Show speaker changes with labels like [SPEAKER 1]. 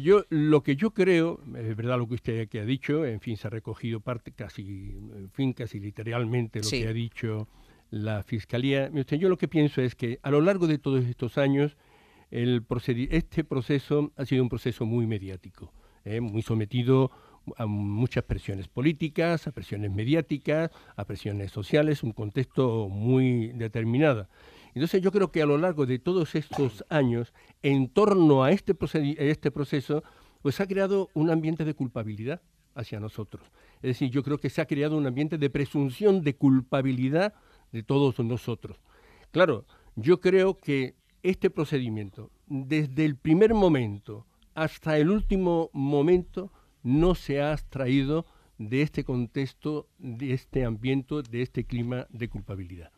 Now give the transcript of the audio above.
[SPEAKER 1] yo, lo que yo creo, es verdad lo que usted aquí ha dicho, en fin, se ha recogido parte casi, en fin, casi literalmente lo que ha dicho la Fiscalía. yo lo que pienso es que a lo largo de todos estos años, el este proceso ha sido un proceso muy mediático, ¿eh? muy sometido a muchas presiones políticas, a presiones mediáticas, a presiones sociales, un contexto muy determinado. Entonces yo creo que a lo largo de todos estos años, en torno este a este, proceso, pues ha creado un ambiente de culpabilidad hacia nosotros. Es decir, yo creo que se ha creado un ambiente de presunción de culpabilidad de todos nosotros. Claro, yo creo que este procedimiento, desde el primer momento hasta el último momento, no se ha extraído de este contexto, de este ambiente, de este clima de culpabilidad.